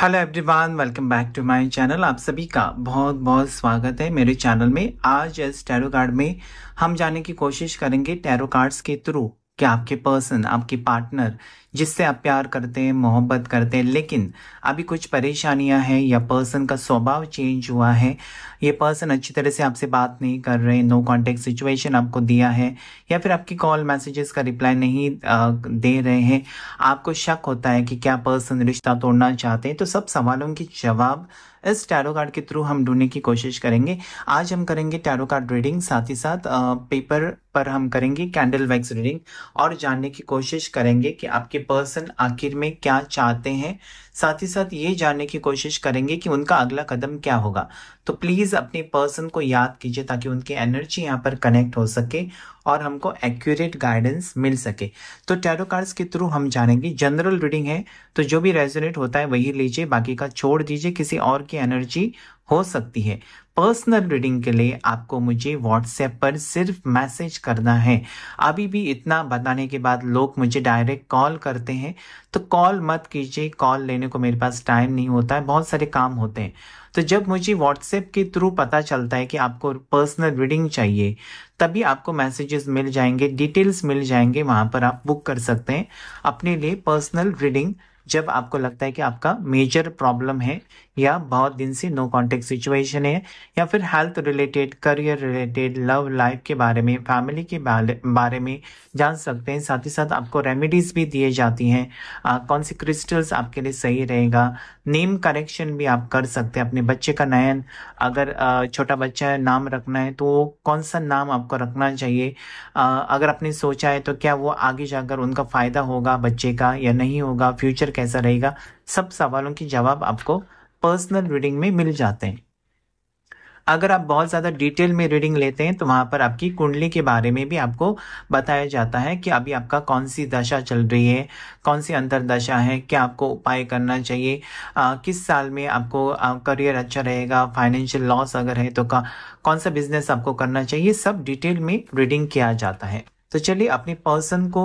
hello everyone welcome back to my channel आप सभी का बहुत बहुत स्वागत है मेरे चैनल में आज इस टैरो कार्ड में हम जाने की कोशिश करेंगे टैरो कार्ड्स के थ्रू कि आपके पर्सन आपके पार्टनर जिससे आप प्यार करते हैं मोहब्बत करते हैं लेकिन अभी कुछ परेशानियां हैं या पर्सन का स्वभाव चेंज हुआ है ये पर्सन अच्छी तरह से आपसे बात नहीं कर रहे नो कांटेक्ट सिचुएशन आपको दिया है या फिर आपकी कॉल मैसेजेस का रिप्लाई नहीं दे रहे हैं आपको शक होता है कि क्या पर्सन रिश्ता तोड़ना चाहते हैं तो सब सवालों के जवाब इस टैरो कार्ड के थ्रू हम ढूंढने की कोशिश करेंगे आज हम करेंगे टैरो कार्ड रीडिंग साथ ही साथ पेपर पर हम करेंगे कैंडल वैक्स रीडिंग और जानने की कोशिश करेंगे कि आपके पर्सन आखिर में क्या चाहते हैं साथ ही साथ ये जानने की कोशिश करेंगे कि उनका अगला कदम क्या होगा तो प्लीज़ अपने पर्सन को याद कीजिए ताकि उनकी एनर्जी यहाँ पर कनेक्ट हो सके और हमको एक्यूरेट गाइडेंस मिल सके तो टैरो कार्ड्स के थ्रू हम जानेंगे जनरल रीडिंग है तो जो भी रेजोनेट होता है वही लीजिए बाकी का छोड़ दीजिए किसी और की एनर्जी हो सकती है पर्सनल रीडिंग के लिए आपको मुझे व्हाट्सएप पर सिर्फ मैसेज करना है अभी भी इतना बताने के बाद लोग मुझे डायरेक्ट कॉल करते हैं तो कॉल मत कीजिए कॉल लेने को मेरे पास टाइम नहीं होता है बहुत सारे काम होते हैं तो जब मुझे व्हाट्सएप के थ्रू पता चलता है कि आपको पर्सनल रीडिंग चाहिए तभी आपको मैसेजेस मिल जाएंगे डिटेल्स मिल जाएंगे वहाँ पर आप बुक कर सकते हैं अपने लिए पर्सनल रीडिंग जब आपको लगता है कि आपका मेजर प्रॉब्लम है या बहुत दिन से नो कॉन्टेक्ट सिचुएशन है या फिर health related career related love life के बारे में फैमिली के बारे में जान सकते हैं साथ ही साथ आपको रेमेडीज़ भी दिए जाती हैं कौन से क्रिस्टल्स आपके लिए सही रहेगा नेम करेक्शन भी आप कर सकते हैं अपने बच्चे का नयन अगर छोटा बच्चा नाम रखना है तो कौन सा नाम आपको रखना चाहिए अगर आपने सोचा है तो क्या वो आगे जाकर उनका फ़ायदा होगा बच्चे का या नहीं होगा फ्यूचर कैसा रहेगा सब सवालों के जवाब आपको पर्सनल रीडिंग में मिल जाते हैं अगर आप बहुत ज़्यादा डिटेल में रीडिंग लेते हैं तो वहां पर आपकी कुंडली के बारे में भी आपको बताया जाता है कि अभी आपका कौन सी दशा चल रही है कौन सी अंतर दशा है क्या आपको उपाय करना चाहिए आ, किस साल में आपको आ, करियर अच्छा रहेगा फाइनेंशियल लॉस अगर है तो का, कौन सा बिजनेस आपको करना चाहिए सब डिटेल में रीडिंग किया जाता है तो चलिए अपने पर्सन को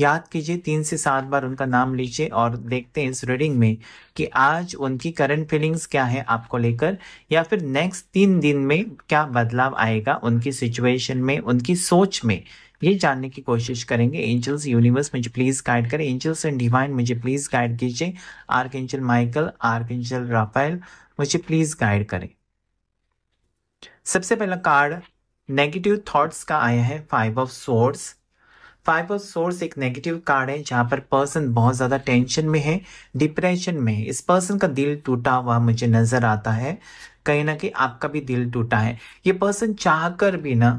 याद कीजिए तीन से सात बार उनका नाम लीजिए और देखते हैं इस रीडिंग में कि आज उनकी करंट फीलिंग्स क्या है आपको लेकर या फिर नेक्स्ट तीन दिन में क्या बदलाव आएगा उनकी सिचुएशन में उनकी सोच में ये जानने की कोशिश करेंगे एंजल्स यूनिवर्स मुझे प्लीज गाइड करें एंजल्स एंड डिवाइन मुझे प्लीज गाइड कीजिए archangel Michael archangel Raphael मुझे प्लीज गाइड करें सबसे पहला कार्ड नेगेटिव थॉट्स का आया है five of swords five of swords एक नेगेटिव कार्ड है जहाँ पर पर्सन बहुत ज़्यादा टेंशन में है डिप्रेशन में है इस पर्सन का दिल टूटा हुआ मुझे नज़र आता है कहीं ना कहीं आपका भी दिल टूटा है ये पर्सन चाह कर भी ना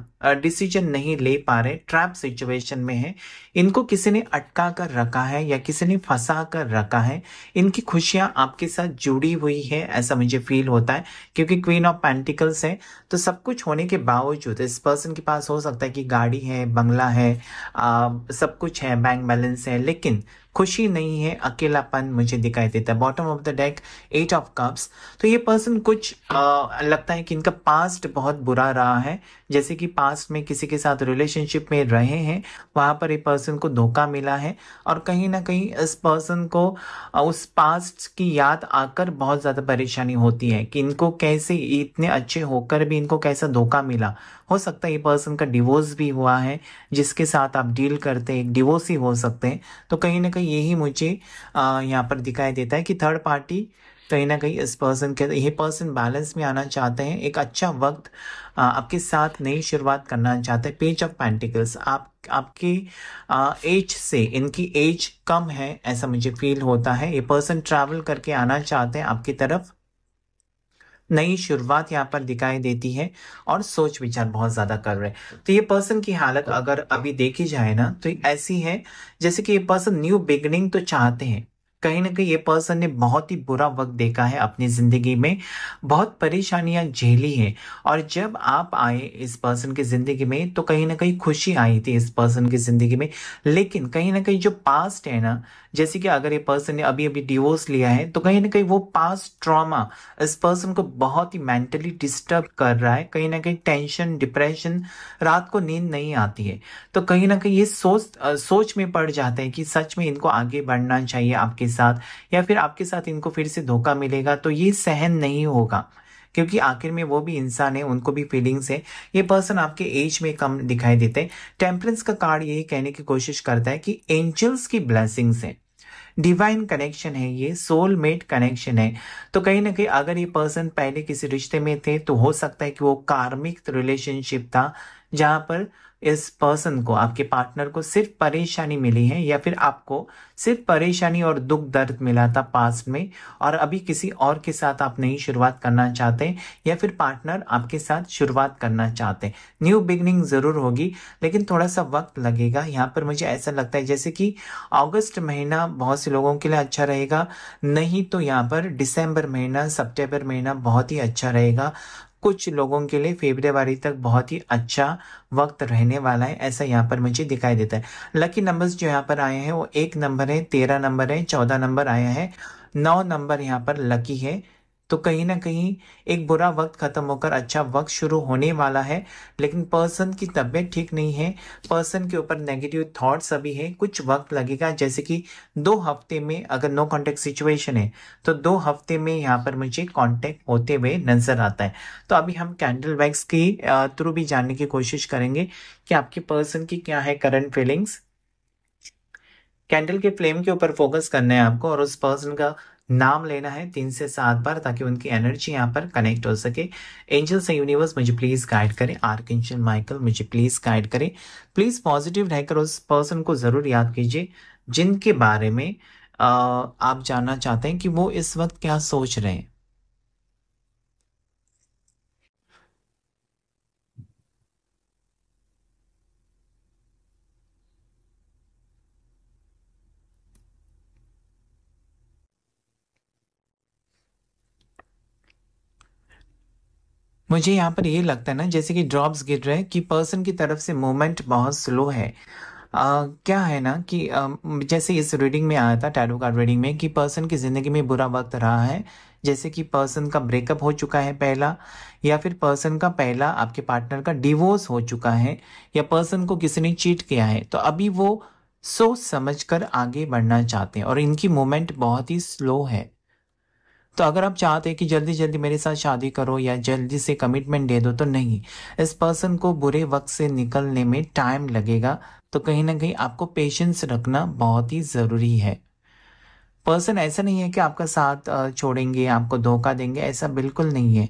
डिसीजन नहीं ले पा रहे ट्रैप सिचुएशन में है इनको किसी ने अटका कर रखा है या किसी ने फंसा कर रखा है इनकी खुशियां आपके साथ जुड़ी हुई है ऐसा मुझे फील होता है क्योंकि क्वीन ऑफ पेंटिकल्स है तो सब कुछ होने के बावजूद इस पर्सन के पास हो सकता है कि गाड़ी है बंगला है आ, सब कुछ है बैंक बैलेंस है लेकिन खुशी नहीं है अकेलापन मुझे दिखाई देता है bottom of the deck eight of cups तो ये पर्सन कुछ आ, लगता है कि इनका पास्ट बहुत बुरा रहा है जैसे कि पास्ट में किसी के साथ रिलेशनशिप में रहे हैं वहाँ पर ये पर्सन को धोखा मिला है और कहीं ना कहीं इस पर्सन को उस पास्ट की याद आकर बहुत ज़्यादा परेशानी होती है कि इनको कैसे इतने अच्छे होकर भी इनको कैसा धोखा मिला हो सकता है ये पर्सन का डिवोर्स भी हुआ है जिसके साथ आप डील करते हैं डिवोर्स ही हो सकते हैं तो कहीं ना कहीं यही मुझे यहाँ पर दिखाई देता है कि थर्ड पार्टी कहीं ना कहीं इस पर्सन के ये पर्सन बैलेंस में आना चाहते हैं एक अच्छा वक्त आपके साथ नई शुरुआत करना चाहते हैं पेज ऑफ पेंटिकल्स आप आपकी एज से इनकी एज कम है ऐसा मुझे फील होता है ये पर्सन ट्रैवल करके आना चाहते हैं आपकी तरफ नई शुरुआत यहाँ पर दिखाई देती है और सोच विचार बहुत ज़्यादा कर रहे हैं तो ये पर्सन की हालत अगर अभी देखी जाए ना तो ऐसी है जैसे कि ये पर्सन न्यू बिगनिंग तो चाहते हैं कहीं ना कहीं ये पर्सन ने बहुत ही बुरा वक्त देखा है अपनी ज़िंदगी में बहुत परेशानियां झेली हैं और जब आप आए इस पर्सन की ज़िंदगी में तो कहीं ना कहीं खुशी आई थी इस पर्सन की ज़िंदगी में लेकिन कहीं ना कहीं जो पास्ट है ना जैसे कि अगर ये पर्सन ने अभी अभी डिवोर्स लिया है तो कहीं ना कहीं वो पास ट्रॉमा इस पर्सन को बहुत ही मेंटली डिस्टर्ब कर रहा है कहीं ना कहीं टेंशन डिप्रेशन रात को नींद नहीं आती है तो कहीं ना कहीं ये सोच सोच में पड़ जाते हैं कि सच में इनको आगे बढ़ना चाहिए आपके साथ या फिर आपके साथ इनको फिर से धोखा मिलेगा तो ये सहन नहीं होगा क्योंकि आखिर में वो भी इंसान है उनको भी फीलिंग्स है ये पर्सन आपके एज में कम दिखाई देते हैं टेम्परेंस का कार्ड यही कहने की कोशिश करता है कि एंजल्स की ब्लेसिंग्स हैं डिवाइन कनेक्शन है ये सोलमेट कनेक्शन है तो कहीं ना कहीं अगर ये पर्सन पहले किसी रिश्ते में थे तो हो सकता है कि वो कार्मिक रिलेशनशिप था जहाँ पर इस पर्सन को आपके पार्टनर को सिर्फ परेशानी मिली है या फिर आपको सिर्फ परेशानी और दुख दर्द मिला था पास्ट में और अभी किसी और के साथ आप नई शुरुआत करना चाहते या फिर पार्टनर आपके साथ शुरुआत करना चाहते न्यू बिगनिंग ज़रूर होगी लेकिन थोड़ा सा वक्त लगेगा यहाँ पर मुझे ऐसा लगता है जैसे कि अगस्त महीना बहुत से लोगों के लिए अच्छा रहेगा नहीं तो यहाँ पर दिसंबर महीना सप्टेम्बर महीना बहुत ही अच्छा रहेगा कुछ लोगों के लिए फेबरवरी तक बहुत ही अच्छा वक्त रहने वाला है ऐसा यहाँ पर मुझे दिखाई देता है लकी नंबर्स जो यहाँ पर आए हैं वो एक नंबर है तेरह नंबर है चौदह नंबर आया है नौ नंबर यहाँ पर लकी है तो कहीं ना कहीं एक बुरा वक्त खत्म होकर अच्छा वक्त शुरू होने वाला है लेकिन पर्सन की तबीयत ठीक नहीं है पर्सन के ऊपर नेगेटिव थॉट्स अभी है कुछ वक्त लगेगा जैसे कि दो हफ्ते में अगर नो कांटेक्ट सिचुएशन है तो दो हफ्ते में यहाँ पर मुझे कांटेक्ट होते हुए नजर आता है तो अभी हम कैंडल वैक्स की थ्रू भी जानने की कोशिश करेंगे कि आपके पर्सन की क्या है करंट फीलिंग्स कैंडल के फ्लेम के ऊपर फोकस करना है आपको और उस पर्सन का नाम लेना है तीन से सात बार ताकि उनकी एनर्जी यहाँ पर कनेक्ट हो सके एंजल्स एंड यूनिवर्स मुझे प्लीज़ गाइड करें आर्क माइकल मुझे प्लीज़ गाइड करें प्लीज़ पॉजिटिव रहकर उस पर्सन को ज़रूर याद कीजिए जिनके बारे में आप जानना चाहते हैं कि वो इस वक्त क्या सोच रहे हैं मुझे यहाँ पर ये लगता है ना जैसे कि ड्रॉप्स गिर रहे हैं कि पर्सन की तरफ से मूवमेंट बहुत स्लो है आ, क्या है ना कि आ, जैसे इस रीडिंग में आया था टैडो कार्ड रीडिंग में कि पर्सन की ज़िंदगी में बुरा वक्त रहा है जैसे कि पर्सन का ब्रेकअप हो चुका है पहला या फिर पर्सन का पहला आपके पार्टनर का डिवोर्स हो चुका है या पर्सन को किसी ने चीट किया है तो अभी वो सोच समझ कर आगे बढ़ना चाहते हैं और इनकी मूवमेंट बहुत ही स्लो है तो अगर आप चाहते हैं कि जल्दी जल्दी मेरे साथ शादी करो या जल्दी से कमिटमेंट दे दो तो नहीं इस पर्सन को बुरे वक्त से निकलने में टाइम लगेगा तो कहीं ना कहीं आपको पेशेंस रखना बहुत ही ज़रूरी है पर्सन ऐसा नहीं है कि आपका साथ छोड़ेंगे आपको धोखा देंगे ऐसा बिल्कुल नहीं है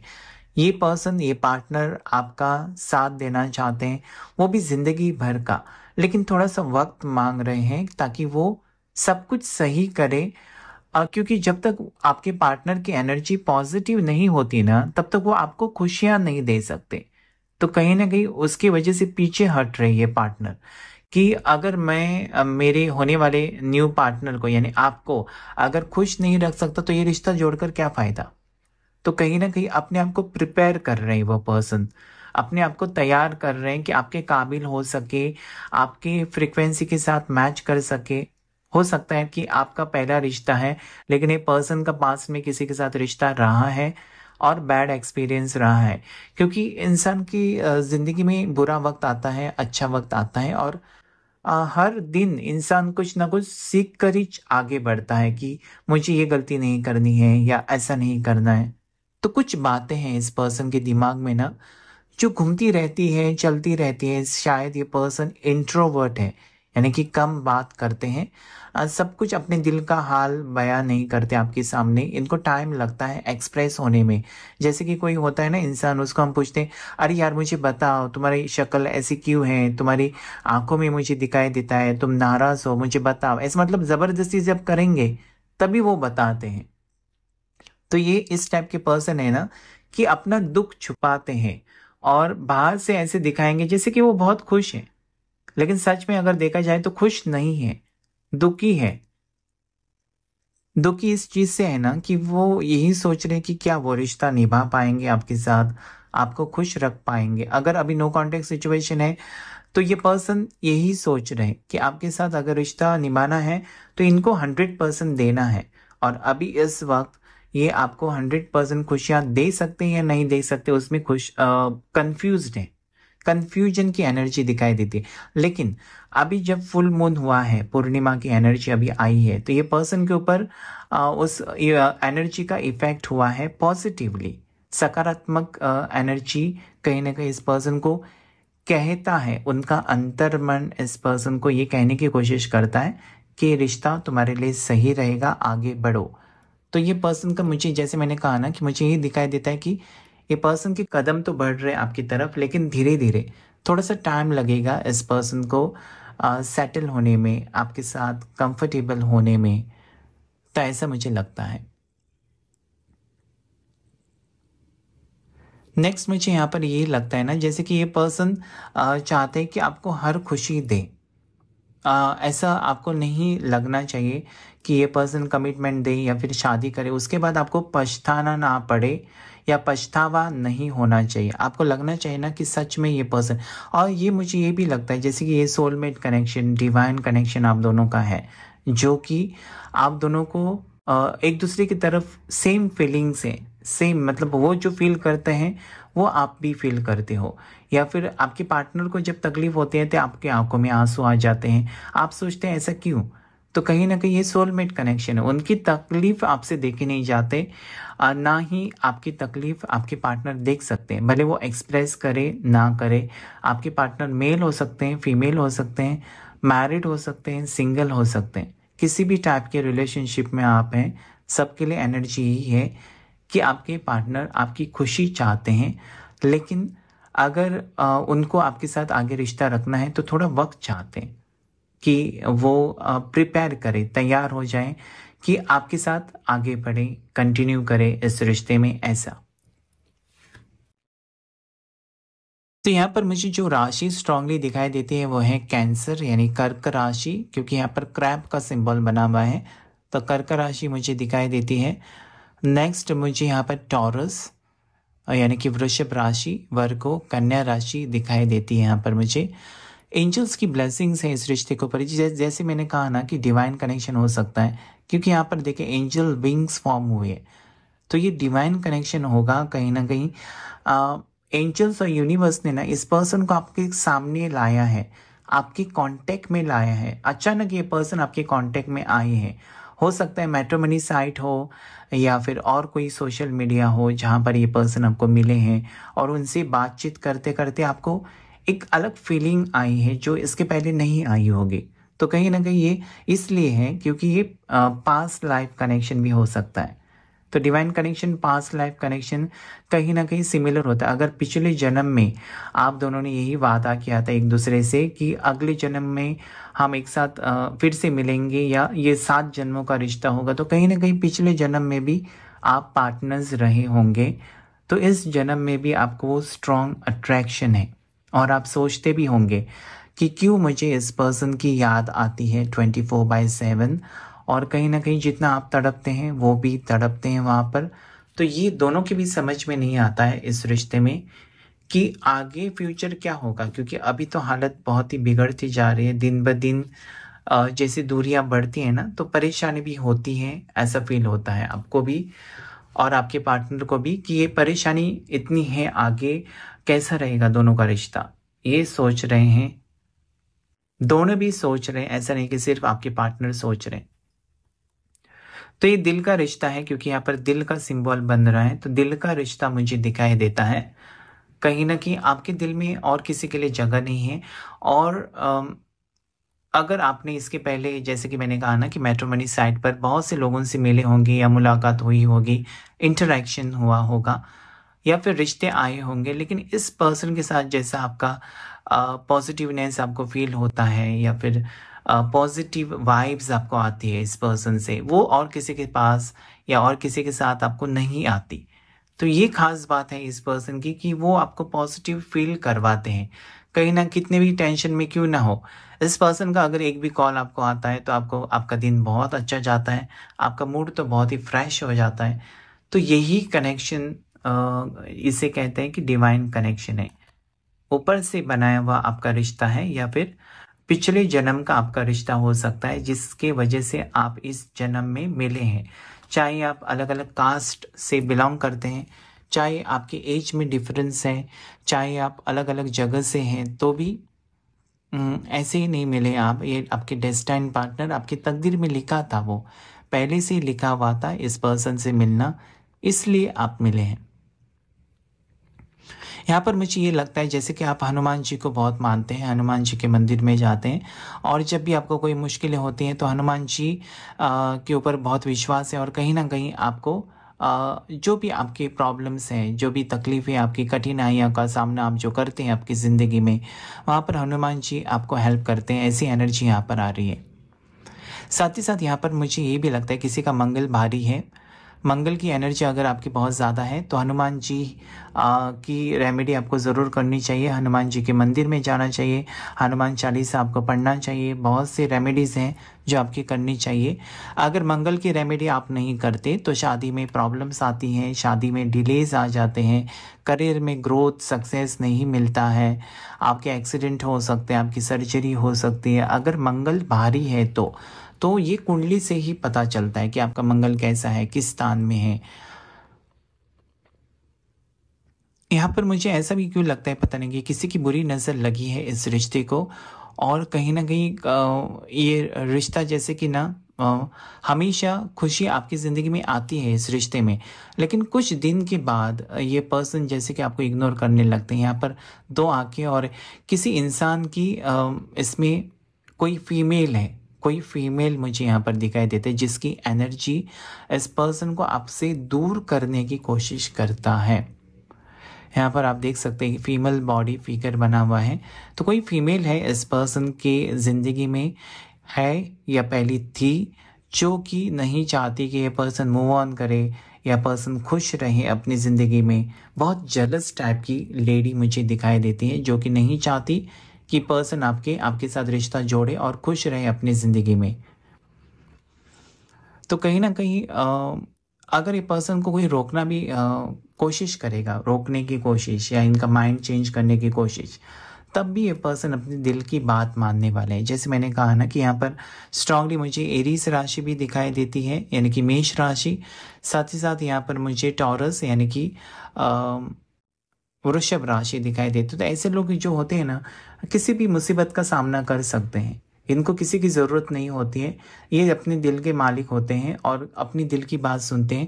ये पर्सन ये पार्टनर आपका साथ देना चाहते हैं वो भी ज़िंदगी भर का लेकिन थोड़ा सा वक्त मांग रहे हैं ताकि वो सब कुछ सही करे क्योंकि जब तक आपके पार्टनर की एनर्जी पॉजिटिव नहीं होती ना तब तक वो आपको खुशियां नहीं दे सकते तो कहीं ना कहीं उसकी वजह से पीछे हट रही है पार्टनर कि अगर मैं मेरे होने वाले न्यू पार्टनर को यानी आपको अगर खुश नहीं रख सकता तो ये रिश्ता जोड़कर क्या फ़ायदा तो कहीं ना कहीं अपने आप को प्रिपेयर कर रहे हैं वो पर्सन अपने आप को तैयार कर रहे हैं कि आपके काबिल हो सके आपकी फ्रिक्वेंसी के साथ मैच कर सके हो सकता है कि आपका पहला रिश्ता है लेकिन ये पर्सन का पास में किसी के साथ रिश्ता रहा है और बैड एक्सपीरियंस रहा है क्योंकि इंसान की ज़िंदगी में बुरा वक्त आता है अच्छा वक्त आता है और हर दिन इंसान कुछ ना कुछ सीख कर ही आगे बढ़ता है कि मुझे ये गलती नहीं करनी है या ऐसा नहीं करना है तो कुछ बातें हैं इस पर्सन के दिमाग में ना जो घूमती रहती है चलती रहती है शायद ये पर्सन इंट्रोवर्ट है यानी कि कम बात करते हैं सब कुछ अपने दिल का हाल बयां नहीं करते आपके सामने इनको टाइम लगता है एक्सप्रेस होने में जैसे कि कोई होता है ना इंसान उसको हम पूछते हैं अरे यार मुझे बताओ तुम्हारी शक्ल ऐसी क्यों है तुम्हारी आंखों में मुझे दिखाई देता है तुम नाराज हो मुझे बताओ ऐसे मतलब ज़बरदस्ती जब करेंगे तभी वो बताते हैं तो ये इस टाइप के पर्सन है ना कि अपना दुख छुपाते हैं और बाहर से ऐसे दिखाएंगे जैसे कि वो बहुत खुश हैं लेकिन सच में अगर देखा जाए तो खुश नहीं है दुखी है दुखी इस चीज़ से है ना कि वो यही सोच रहे हैं कि क्या वो रिश्ता निभा पाएंगे आपके साथ आपको खुश रख पाएंगे अगर अभी नो कॉन्टेक्ट सिचुएशन है तो ये पर्सन यही सोच रहे हैं कि आपके साथ अगर रिश्ता निभाना है तो इनको हंड्रेड परसेंट देना है और अभी इस वक्त ये आपको हंड्रेड परसेंट खुशियाँ दे सकते हैं या नहीं दे सकते उसमें खुश कंफ्यूज हैं कन्फ्यूजन की एनर्जी दिखाई देती है लेकिन अभी जब फुल मून हुआ है पूर्णिमा की एनर्जी अभी आई है तो ये पर्सन के ऊपर उस एनर्जी का इफेक्ट हुआ है पॉजिटिवली सकारात्मक एनर्जी कहीं ना कहीं इस पर्सन को कहता है उनका अंतर्मन इस पर्सन को ये कहने की कोशिश करता है कि रिश्ता तुम्हारे लिए सही रहेगा आगे बढ़ो तो ये पर्सन का मुझे जैसे मैंने कहा ना कि मुझे ये दिखाई देता है कि ये पर्सन के कदम तो बढ़ रहे हैं आपकी तरफ लेकिन धीरे धीरे थोड़ा सा टाइम लगेगा इस पर्सन को सेटल होने में आपके साथ कंफर्टेबल होने में तो ऐसा मुझे लगता है नेक्स्ट मुझे यहाँ पर ये लगता है ना जैसे कि ये पर्सन चाहते हैं कि आपको हर खुशी दे आ, ऐसा आपको नहीं लगना चाहिए कि ये पर्सन कमिटमेंट दे या फिर शादी करे उसके बाद आपको पछताना ना पड़े या पछतावा नहीं होना चाहिए आपको लगना चाहिए ना कि सच में ये पर्सन और ये मुझे ये भी लगता है जैसे कि ये सोलमेट कनेक्शन डिवाइन कनेक्शन आप दोनों का है जो कि आप दोनों को एक दूसरे की तरफ सेम फीलिंग्स से, हैं सेम मतलब वो जो फील करते हैं वो आप भी फील करते हो या फिर आपके पार्टनर को जब तकलीफ होती है तो आपकी आंखों में आंसू आ जाते हैं आप सोचते हैं ऐसा क्यों तो कहीं ना कहीं ये सोलमेट कनेक्शन है उनकी तकलीफ आपसे देखी नहीं जाते ना ही आपकी तकलीफ आपके पार्टनर देख सकते हैं भले वो एक्सप्रेस करे ना करे आपके पार्टनर मेल हो सकते हैं फीमेल हो सकते हैं मैरिड हो सकते हैं सिंगल हो सकते हैं किसी भी टाइप के रिलेशनशिप में आप हैं सबके लिए एनर्जी ही है कि आपके पार्टनर आपकी खुशी चाहते हैं लेकिन अगर आ, उनको आपके साथ आगे रिश्ता रखना है तो थोड़ा वक्त चाहते हैं कि वो प्रिपेयर करें तैयार हो जाएं कि आपके साथ आगे बढ़े कंटिन्यू करें इस रिश्ते में ऐसा तो यहाँ पर मुझे जो राशि स्ट्रांगली दिखाई देती है वो है कैंसर यानी कर्क राशि क्योंकि यहाँ पर क्रैप का सिंबल बना हुआ है तो कर्क राशि मुझे दिखाई देती है नेक्स्ट मुझे यहाँ पर टॉरस यानी कि वृषभ राशि वर्गो कन्या राशि दिखाई देती है यहाँ पर मुझे एंजल्स की ब्लेसिंग्स हैं इस रिश्ते के ऊपर जैसे मैंने कहा ना कि डिवाइन कनेक्शन हो सकता है क्योंकि यहाँ पर देखें एंजल विंग्स फॉर्म हुए तो ये डिवाइन कनेक्शन होगा कहीं ना कहीं एंजल्स और यूनिवर्स ने ना इस पर्सन को आपके सामने लाया है आपके कॉन्टेक्ट में लाया है अचानक ये पर्सन आपके कॉन्टेक्ट में आए हैं हो सकता है मेट्रोमनी साइट हो या फिर और कोई सोशल मीडिया हो जहाँ पर ये पर्सन आपको मिले हैं और उनसे बातचीत करते करते आपको एक अलग फीलिंग आई है जो इसके पहले नहीं आई होगी तो कहीं ना कहीं ये इसलिए है क्योंकि ये पास्ट लाइफ कनेक्शन भी हो सकता है तो divine connection past life connection कहीं ना कहीं सिमिलर होता है अगर पिछले जन्म में आप दोनों ने यही वादा किया था एक दूसरे से कि अगले जन्म में हम एक साथ फिर से मिलेंगे या ये सात जन्मों का रिश्ता होगा तो कहीं ना कहीं पिछले जन्म में भी आप पार्टनर्स रहे होंगे तो इस जन्म में भी आपको वो स्ट्रॉन्ग अट्रैक्शन है और आप सोचते भी होंगे कि क्यों मुझे इस पर्सन की याद आती है ट्वेंटी फोर बाई सेवन और कहीं ना कहीं जितना आप तड़पते हैं वो भी तड़पते हैं वहाँ पर तो ये दोनों के भी समझ में नहीं आता है इस रिश्ते में कि आगे फ्यूचर क्या होगा क्योंकि अभी तो हालत बहुत ही बिगड़ती जा रही है दिन ब दिन जैसे दूरियां बढ़ती हैं ना तो परेशानी भी होती है ऐसा फील होता है आपको भी और आपके पार्टनर को भी कि ये परेशानी इतनी है आगे कैसा रहेगा दोनों का रिश्ता ये सोच रहे हैं दोनों भी सोच रहे हैं ऐसा नहीं कि सिर्फ आपके पार्टनर सोच रहे हैं तो ये दिल का रिश्ता है क्योंकि यहाँ पर दिल का सिंबल बन रहा है तो दिल का रिश्ता मुझे दिखाई देता है कहीं ना कहीं आपके दिल में और किसी के लिए जगह नहीं है और अगर आपने इसके पहले जैसे कि मैंने कहा ना कि मेट्रोमनी साइट पर बहुत से लोगों से मिले होंगे या मुलाकात हुई होगी इंटरेक्शन हुआ होगा या फिर रिश्ते आए होंगे लेकिन इस पर्सन के साथ जैसा आपका पॉजिटिवनेस आपको फील होता है या फिर पॉजिटिव वाइब्स आपको आती है इस पर्सन से वो और किसी के पास या और किसी के साथ आपको नहीं आती तो ये खास बात है इस पर्सन की कि वो आपको पॉजिटिव फील करवाते हैं कहीं ना कितने भी टेंशन में क्यों ना हो इस पर्सन का अगर एक भी कॉल आपको आता है तो आपको आपका दिन बहुत अच्छा जाता है आपका मूड तो बहुत ही फ्रेश हो जाता है तो यही कनेक्शन इसे कहते हैं कि डिवाइन कनेक्शन है ऊपर से बनाया हुआ आपका रिश्ता है या फिर पिछले जन्म का आपका रिश्ता हो सकता है जिसके वजह से आप इस जन्म में मिले हैं चाहे आप अलग अलग कास्ट से बिलोंग करते हैं चाहे आपके एज में डिफरेंस है चाहे आप अलग अलग जगह से हैं तो भी ऐसे ही नहीं मिले आप ये आपके डेस्टाइन पार्टनर आपकी तकदीर में लिखा था वो पहले से लिखा हुआ था इस पर्सन से मिलना इसलिए आप मिले हैं यहाँ पर मुझे ये लगता है जैसे कि आप हनुमान जी को बहुत मानते हैं हनुमान जी के मंदिर में जाते हैं और जब भी आपको कोई मुश्किलें होती हैं तो हनुमान जी आ, के ऊपर बहुत विश्वास है और कहीं ना कहीं आपको आ, जो भी आपके प्रॉब्लम्स हैं जो भी तकलीफ़ें आपकी कठिनाइयों का सामना आप जो करते हैं आपकी ज़िंदगी में वहाँ पर हनुमान जी आपको हेल्प करते हैं ऐसी एनर्जी यहाँ पर आ रही है साथ ही साथ यहाँ पर मुझे ये भी लगता है किसी का मंगल भारी है मंगल की एनर्जी अगर आपकी बहुत ज़्यादा है तो हनुमान जी आ, की रेमेडी आपको ज़रूर करनी चाहिए हनुमान जी के मंदिर में जाना चाहिए हनुमान चालीसा आपको पढ़ना चाहिए बहुत सी रेमेडीज़ हैं जो आपकी करनी चाहिए अगर मंगल की रेमेडी आप नहीं करते तो शादी में प्रॉब्लम्स आती हैं शादी में डिलेज़ आ जाते हैं करियर में ग्रोथ सक्सेस नहीं मिलता है आपके एक्सीडेंट हो सकते हैं आपकी सर्जरी हो सकती है अगर मंगल भारी है तो तो ये कुंडली से ही पता चलता है कि आपका मंगल कैसा है किस स्थान में है यहाँ पर मुझे ऐसा भी क्यों लगता है पता नहीं कि किसी की बुरी नज़र लगी है इस रिश्ते को और कहीं ना कहीं ये रिश्ता जैसे कि ना हमेशा खुशी आपकी ज़िंदगी में आती है इस रिश्ते में लेकिन कुछ दिन के बाद ये पर्सन जैसे कि आपको इग्नोर करने लगते हैं यहाँ पर दो आके और किसी इंसान की इसमें कोई फीमेल है कोई फीमेल मुझे यहाँ पर दिखाई देते जिसकी एनर्जी इस पर्सन को आपसे दूर करने की कोशिश करता है यहाँ पर आप देख सकते हैं फीमेल बॉडी फिगर बना हुआ है तो कोई फीमेल है इस पर्सन के ज़िंदगी में है या पहली थी जो कि नहीं चाहती कि यह पर्सन मूव ऑन करे या पर्सन खुश रहे अपनी ज़िंदगी में बहुत जलस टाइप की लेडी मुझे दिखाई देती है जो कि नहीं चाहती कि पर्सन आपके आपके साथ रिश्ता जोड़े और खुश रहे अपनी ज़िंदगी में तो कहीं ना कहीं अगर ये पर्सन को कोई रोकना भी कोशिश करेगा रोकने की कोशिश या इनका माइंड चेंज करने की कोशिश तब भी ये पर्सन अपने दिल की बात मानने वाले हैं जैसे मैंने कहा ना कि यहाँ पर स्ट्रांगली मुझे एरीस राशि भी दिखाई देती है यानी कि मेष राशि साथ ही साथ यहाँ पर मुझे टॉरस यानी कि वृषभ राशि दिखाई देती है तो ऐसे लोग जो होते हैं ना किसी भी मुसीबत का सामना कर सकते हैं इनको किसी की ज़रूरत नहीं होती है ये अपने दिल के मालिक होते हैं और अपनी दिल की बात सुनते हैं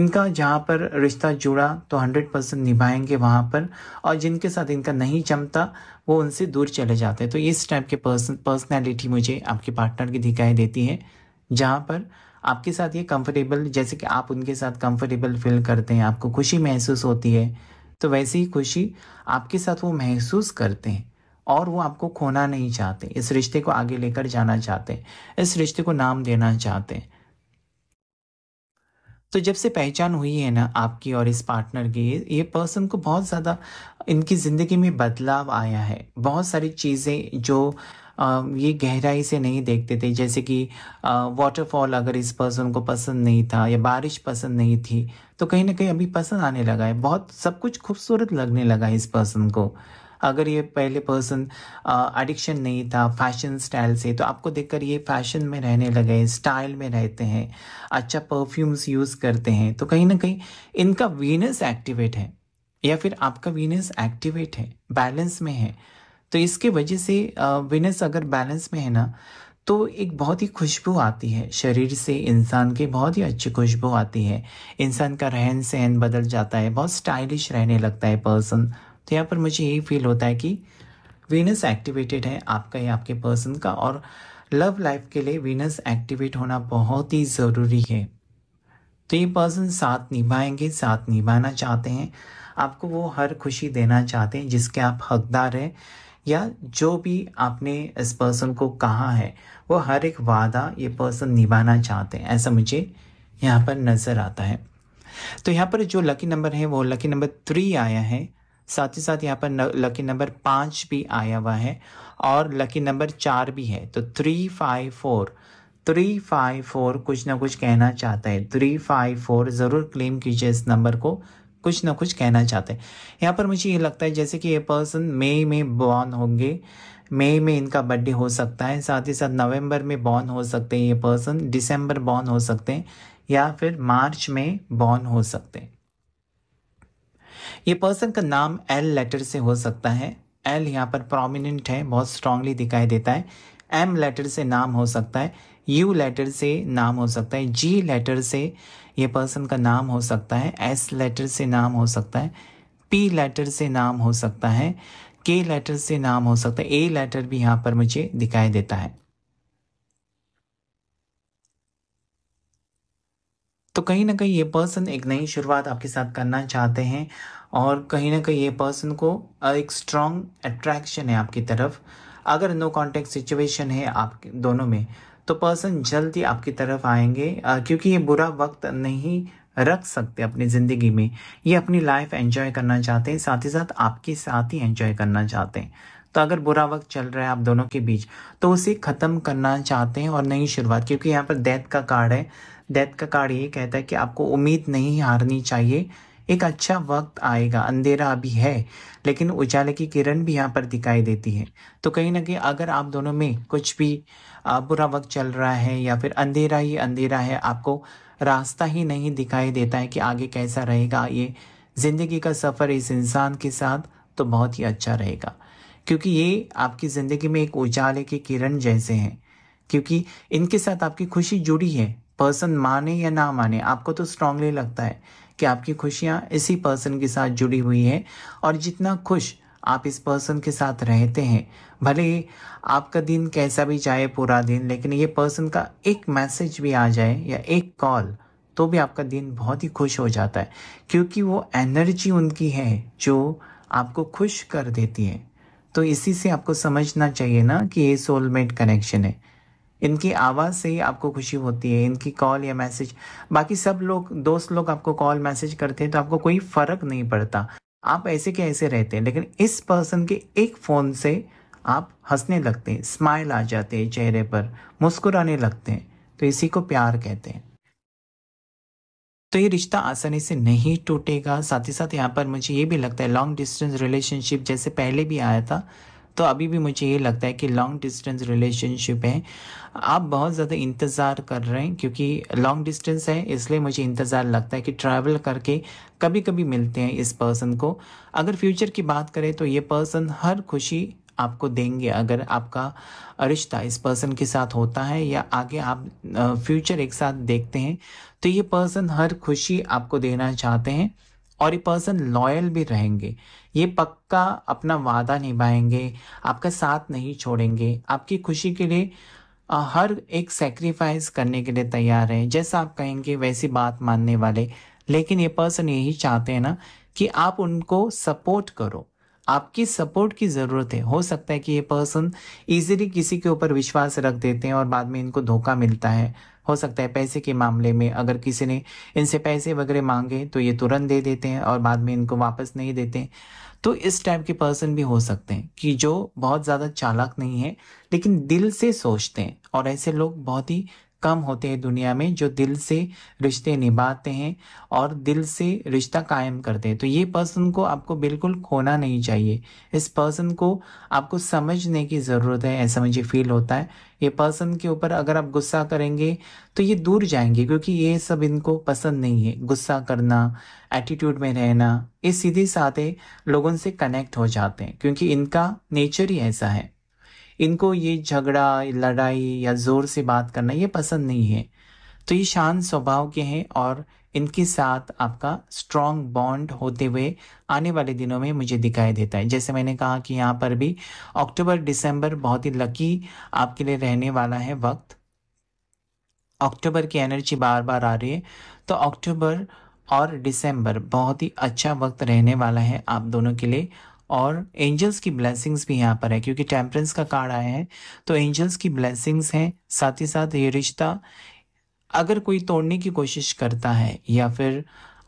इनका जहाँ पर रिश्ता जुड़ा तो हंड्रेड परसेंट निभाएंगे वहाँ पर और जिनके साथ इनका नहीं जमता वो उनसे दूर चले जाते हैं तो इस टाइप के पर्सन पर्सनैलिटी मुझे आपके पार्टनर की दिखाई देती है जहाँ पर आपके साथ ये कंफर्टेबल जैसे कि आप उनके साथ कंफर्टेबल फील करते हैं आपको खुशी महसूस होती है तो वैसे ही खुशी आपके साथ वो महसूस करते हैं और वो आपको खोना नहीं चाहते इस रिश्ते को आगे लेकर जाना चाहते इस रिश्ते को नाम देना चाहते तो जब से पहचान हुई है ना आपकी और इस पार्टनर की ये पर्सन को बहुत ज़्यादा इनकी ज़िंदगी में बदलाव आया है बहुत सारी चीज़ें जो ये गहराई से नहीं देखते थे जैसे कि वाटरफॉल अगर इस पर्सन को पसंद नहीं था या बारिश पसंद नहीं थी तो कहीं ना कहीं अभी पसंद आने लगा है बहुत सब कुछ खूबसूरत लगने लगा है इस पर्सन को अगर ये पहले पर्सन एडिक्शन नहीं था फैशन स्टाइल से तो आपको देखकर ये फैशन में रहने लगे स्टाइल में रहते हैं अच्छा परफ्यूम्स यूज़ करते हैं तो कहीं ना कहीं इनका वीनस एक्टिवेट है या फिर आपका वीनस एक्टिवेट है बैलेंस में है तो इसके वजह से विनस अगर बैलेंस में है ना तो एक बहुत ही खुशबू आती है शरीर से इंसान की बहुत ही अच्छी खुशबू आती है इंसान का रहन सहन बदल जाता है बहुत स्टाइलिश रहने लगता है पर्सन तो यहाँ पर मुझे यही फील होता है कि वीनस एक्टिवेटेड है आपका या आपके पर्सन का और लव लाइफ के लिए वीनस एक्टिवेट होना बहुत ही ज़रूरी है तो ये पर्सन साथ निभाएंगे साथ निभाना चाहते हैं आपको वो हर खुशी देना चाहते हैं जिसके आप हकदार हैं या जो भी आपने इस पर्सन को कहा है वो हर एक वादा ये पर्सन निभाना चाहते हैं ऐसा मुझे यहाँ पर नज़र आता है तो यहाँ पर जो लकी नंबर है वो लकी नंबर थ्री आया है साथ ही साथ यहाँ पर लकी नंबर पाँच भी आया हुआ है और लकी नंबर चार भी है तो three five four three five four कुछ ना कुछ कहना चाहता है थ्री फाइव फोर ज़रूर क्लेम कीजिए इस नंबर को कुछ ना कुछ कहना चाहते हैं यहाँ पर मुझे ये लगता है जैसे कि ये पर्सन मई में बॉर्न होंगे मई में इनका बर्थडे हो सकता है साथ ही साथ नवंबर में बॉर्न हो सकते हैं ये पर्सन दिसंबर बॉर्न हो सकते हैं या फिर मार्च में बॉर्न हो सकते हैं ये पर्सन का नाम एल लेटर से हो सकता है एल यहाँ पर प्रोमिनेंट है बहुत स्ट्रांगली दिखाई देता है एम लेटर से नाम हो सकता है यू लेटर से नाम हो सकता है जी लेटर से ये पर्सन का नाम हो सकता है एस लेटर से नाम हो सकता है पी लेटर से नाम हो सकता है के लेटर से नाम हो सकता है ए लेटर भी यहां पर मुझे दिखाई देता है तो कहीं ना कहीं ये पर्सन एक नई शुरुआत आपके साथ करना चाहते हैं और कहीं ना कहीं ये पर्सन को एक स्ट्रॉन्ग अट्रैक्शन है आपकी तरफ अगर नो कॉन्टेक्ट सिचुएशन है आप दोनों में तो पर्सन जल्दी आपकी तरफ आएंगे क्योंकि ये बुरा वक्त नहीं रख सकते अपनी ज़िंदगी में ये अपनी लाइफ एंजॉय करना चाहते हैं साथ ही साथ आपके साथ ही एंजॉय करना चाहते हैं तो अगर बुरा वक्त चल रहा है आप दोनों के बीच तो उसे ख़त्म करना चाहते हैं और नई शुरुआत क्योंकि यहाँ पर डेथ का कार्ड है डेथ का कार्ड ये कहता है कि आपको उम्मीद नहीं हारनी चाहिए एक अच्छा वक्त आएगा अंधेरा अभी है लेकिन उजाले की किरण भी यहाँ पर दिखाई देती है तो कहीं ना कहीं अगर आप दोनों में कुछ भी बुरा वक्त चल रहा है या फिर अंधेरा ही अंधेरा है आपको रास्ता ही नहीं दिखाई देता है कि आगे कैसा रहेगा ये ज़िंदगी का सफ़र इस इंसान के साथ तो बहुत ही अच्छा रहेगा क्योंकि ये आपकी ज़िंदगी में एक उजाले की किरण जैसे हैं क्योंकि इनके साथ आपकी खुशी जुड़ी है पर्सन माने या ना माने आपको तो स्ट्रांगली लगता है कि आपकी खुशियाँ इसी पर्सन के साथ जुड़ी हुई है और जितना खुश आप इस पर्सन के साथ रहते हैं भले आपका दिन कैसा भी जाए पूरा दिन लेकिन ये पर्सन का एक मैसेज भी आ जाए या एक कॉल तो भी आपका दिन बहुत ही खुश हो जाता है क्योंकि वो एनर्जी उनकी है जो आपको खुश कर देती है तो इसी से आपको समझना चाहिए ना कि ये सोलमेट कनेक्शन है इनकी आवाज़ से ही आपको खुशी होती है इनकी कॉल या मैसेज बाकी सब लोग दोस्त लोग आपको कॉल मैसेज करते हैं तो आपको कोई फ़र्क नहीं पड़ता आप ऐसे के ऐसे रहते हैं लेकिन इस पर्सन के एक फ़ोन से आप हंसने लगते हैं स्माइल आ जाते हैं चेहरे पर मुस्कुराने लगते हैं तो इसी को प्यार कहते हैं तो ये रिश्ता आसानी से नहीं टूटेगा साथ ही साथ यहाँ पर मुझे ये भी लगता है लॉन्ग डिस्टेंस रिलेशनशिप जैसे पहले भी आया था तो अभी भी मुझे ये लगता है कि लॉन्ग डिस्टेंस रिलेशनशिप है आप बहुत ज़्यादा इंतज़ार कर रहे हैं क्योंकि लॉन्ग डिस्टेंस है इसलिए मुझे इंतज़ार लगता है कि ट्रैवल करके कभी कभी मिलते हैं इस पर्सन को अगर फ्यूचर की बात करें तो ये पर्सन हर खुशी आपको देंगे अगर आपका रिश्ता इस पर्सन के साथ होता है या आगे आप फ्यूचर एक साथ देखते हैं तो ये पर्सन हर खुशी आपको देना चाहते हैं और ये पर्सन लॉयल भी रहेंगे ये पक्का अपना वादा निभाएंगे आपका साथ नहीं छोड़ेंगे आपकी खुशी के लिए हर एक सेक्रीफाइस करने के लिए तैयार है जैसा आप कहेंगे वैसी बात मानने वाले लेकिन ये पर्सन यही चाहते हैं ना कि आप उनको सपोर्ट करो आपकी सपोर्ट की ज़रूरत है हो सकता है कि ये पर्सन इजीली किसी के ऊपर विश्वास रख देते हैं और बाद में इनको धोखा मिलता है हो सकता है पैसे के मामले में अगर किसी ने इनसे पैसे वगैरह मांगे तो ये तुरंत दे देते हैं और बाद में इनको वापस नहीं देते तो इस टाइप के पर्सन भी हो सकते हैं कि जो बहुत ज़्यादा चालाक नहीं है लेकिन दिल से सोचते हैं और ऐसे लोग बहुत ही कम होते हैं दुनिया में जो दिल से रिश्ते निभाते हैं और दिल से रिश्ता कायम करते हैं तो ये पर्सन को आपको बिल्कुल खोना नहीं चाहिए इस पर्सन को आपको समझने की ज़रूरत है ऐसा मुझे फील होता है ये पर्सन के ऊपर अगर आप गुस्सा करेंगे तो ये दूर जाएंगे क्योंकि ये सब इनको पसंद नहीं है गुस्सा करना एटीट्यूड में रहना ये सीधे साधे लोगों से कनेक्ट हो जाते हैं क्योंकि इनका नेचर ही ऐसा है इनको ये झगड़ा लड़ाई या ज़ोर से बात करना ये पसंद नहीं है तो ये शांत स्वभाव के हैं और इनके साथ आपका स्ट्रॉन्ग बॉन्ड होते हुए आने वाले दिनों में मुझे दिखाई देता है जैसे मैंने कहा कि यहाँ पर भी अक्टूबर दिसंबर बहुत ही लकी आपके लिए रहने वाला है वक्त अक्टूबर की एनर्जी बार बार आ रही है तो अक्टूबर और दिसंबर बहुत ही अच्छा वक्त रहने वाला है आप दोनों के लिए और एंजल्स की ब्लेसिंग्स भी यहाँ पर है क्योंकि टेम्परेंस का कार्ड आया है तो एंजल्स की ब्लेसिंग्स हैं साथ ही साथ ये रिश्ता अगर कोई तोड़ने की कोशिश करता है या फिर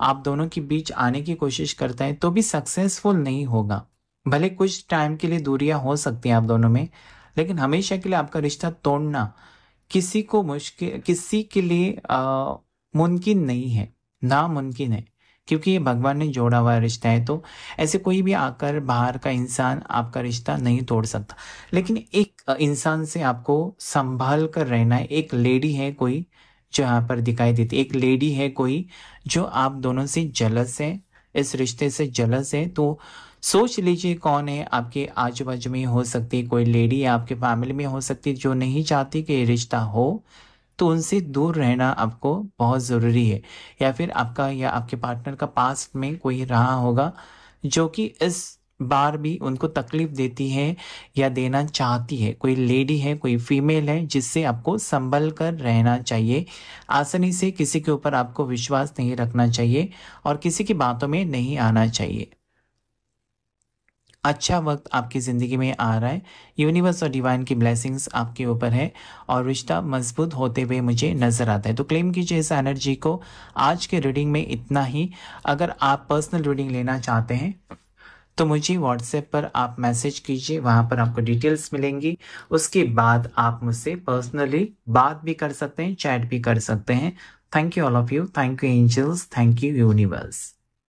आप दोनों के बीच आने की कोशिश करता है तो भी सक्सेसफुल नहीं होगा भले कुछ टाइम के लिए दूरियां हो सकती हैं आप दोनों में लेकिन हमेशा के लिए आपका रिश्ता तोड़ना किसी को मुश्किल किसी के लिए मुमकिन नहीं है नामुमकिन है क्योंकि ये भगवान ने जोड़ा हुआ रिश्ता है तो ऐसे कोई भी आकर बाहर का इंसान आपका रिश्ता नहीं तोड़ सकता लेकिन एक इंसान से आपको संभाल कर रहना है एक लेडी है कोई जो यहाँ पर दिखाई देती एक लेडी है कोई जो आप दोनों से जलस है इस रिश्ते से जलस है तो सोच लीजिए कौन है आपके आजू बाजू में हो सकती है कोई लेडी आपके फैमिली में हो सकती है जो नहीं चाहती कि ये रिश्ता हो तो उनसे दूर रहना आपको बहुत ज़रूरी है या फिर आपका या आपके पार्टनर का पास्ट में कोई रहा होगा जो कि इस बार भी उनको तकलीफ देती है या देना चाहती है कोई लेडी है कोई फीमेल है जिससे आपको संभल कर रहना चाहिए आसानी से किसी के ऊपर आपको विश्वास नहीं रखना चाहिए और किसी की बातों में नहीं आना चाहिए अच्छा वक्त आपकी ज़िंदगी में आ रहा है यूनिवर्स और डिवाइन की ब्लेसिंग्स आपके ऊपर है और रिश्ता मजबूत होते हुए मुझे नज़र आता है तो क्लेम कीजिए इस एनर्जी को आज के रीडिंग में इतना ही अगर आप पर्सनल रीडिंग लेना चाहते हैं तो मुझे व्हाट्सएप पर आप मैसेज कीजिए वहाँ पर आपको डिटेल्स मिलेंगी उसके बाद आप मुझसे पर्सनली बात भी कर सकते हैं चैट भी कर सकते हैं thank you all of you thank you angels thank you universe